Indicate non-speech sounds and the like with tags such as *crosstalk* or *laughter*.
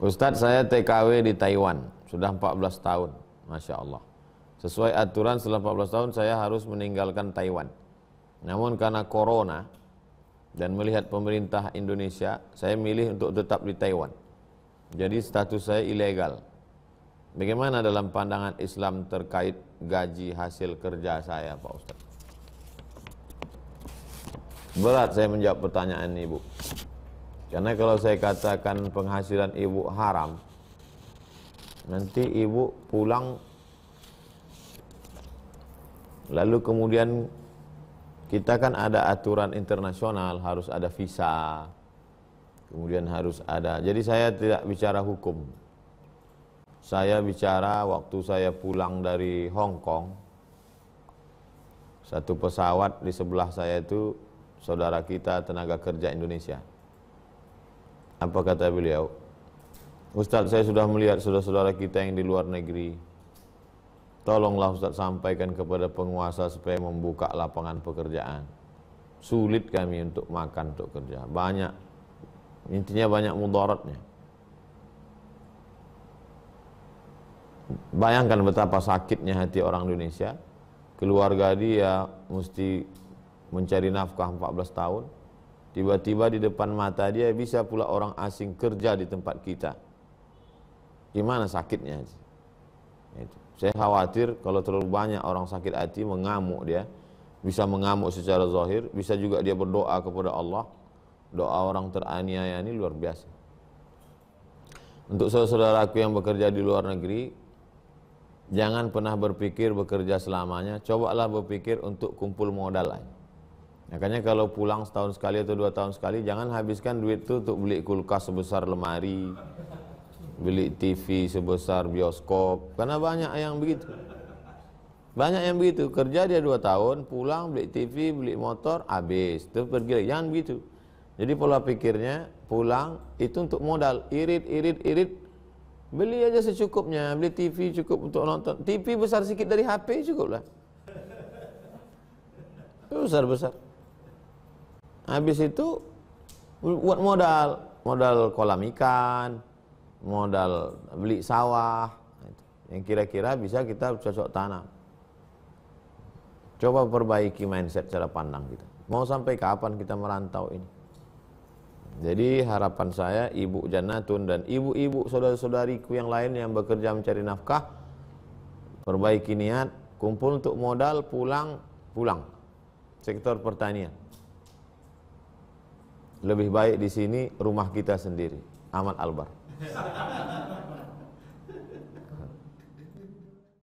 Ustadz saya TKW di Taiwan sudah 14 tahun, masya Allah. Sesuai aturan setelah 14 tahun saya harus meninggalkan Taiwan. Namun karena corona dan melihat pemerintah Indonesia, saya milih untuk tetap di Taiwan. Jadi status saya ilegal. Bagaimana dalam pandangan Islam terkait gaji hasil kerja saya Pak Ustadz? Berat saya menjawab pertanyaan ini Bu. Karena kalau saya katakan penghasilan ibu haram, nanti ibu pulang lalu kemudian kita kan ada aturan internasional harus ada visa kemudian harus ada jadi saya tidak bicara hukum saya bicara waktu saya pulang dari Hong Kong satu pesawat di sebelah saya itu saudara kita tenaga kerja Indonesia apa kata beliau? Ustadz, saya sudah melihat saudara-saudara kita yang di luar negeri. Tolonglah Ustadz sampaikan kepada penguasa supaya membuka lapangan pekerjaan. Sulit kami untuk makan, untuk kerja. Banyak, intinya banyak mudaratnya. Bayangkan betapa sakitnya hati orang Indonesia. Keluarga dia mesti mencari nafkah 14 tahun Tiba-tiba di depan mata dia bisa pula orang asing kerja di tempat kita. Gimana sakitnya? Itu. Saya khawatir kalau terlalu banyak orang sakit hati mengamuk dia. Bisa mengamuk secara zahir, bisa juga dia berdoa kepada Allah. Doa orang teraniaya ini luar biasa. Untuk saudara-saudaraku yang bekerja di luar negeri, jangan pernah berpikir bekerja selamanya. Cobalah berpikir untuk kumpul modal aja Makanya kalau pulang setahun sekali atau dua tahun sekali, jangan habiskan duit itu untuk beli kulkas sebesar lemari, beli TV sebesar bioskop, karena banyak yang begitu. Banyak yang begitu, kerja dia dua tahun, pulang beli TV, beli motor, habis, terus pergi lagi. Jangan begitu. Jadi pola pikirnya pulang itu untuk modal, irit, irit, irit, beli aja secukupnya, beli TV cukup untuk nonton. TV besar sedikit dari HP cukup lah. Besar-besar. Habis itu buat modal, modal kolam ikan, modal beli sawah, gitu. yang kira-kira bisa kita cocok tanam. Coba perbaiki mindset cara pandang kita. Mau sampai kapan kita merantau ini? Jadi harapan saya ibu Janatun dan ibu-ibu saudara-saudariku yang lain yang bekerja mencari nafkah perbaiki niat, kumpul untuk modal pulang pulang sektor pertanian. Lebih baik di sini rumah kita sendiri. Aman Albar. *laughs*